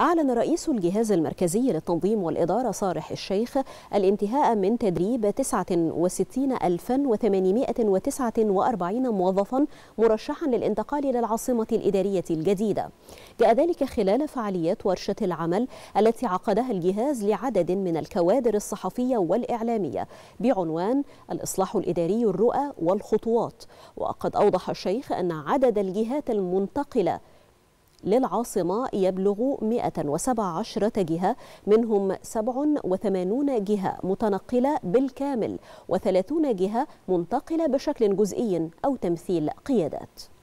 أعلن رئيس الجهاز المركزي للتنظيم والإدارة صالح الشيخ الانتهاء من تدريب 69849 موظفا مرشحا للانتقال إلى العاصمة الإدارية الجديدة جاء ذلك خلال فعاليات ورشة العمل التي عقدها الجهاز لعدد من الكوادر الصحفية والإعلامية بعنوان الإصلاح الإداري الرؤى والخطوات وقد أوضح الشيخ أن عدد الجهات المنتقلة للعاصمة يبلغ 117 جهة منهم 87 جهة متنقلة بالكامل و30 جهة منتقلة بشكل جزئي أو تمثيل قيادات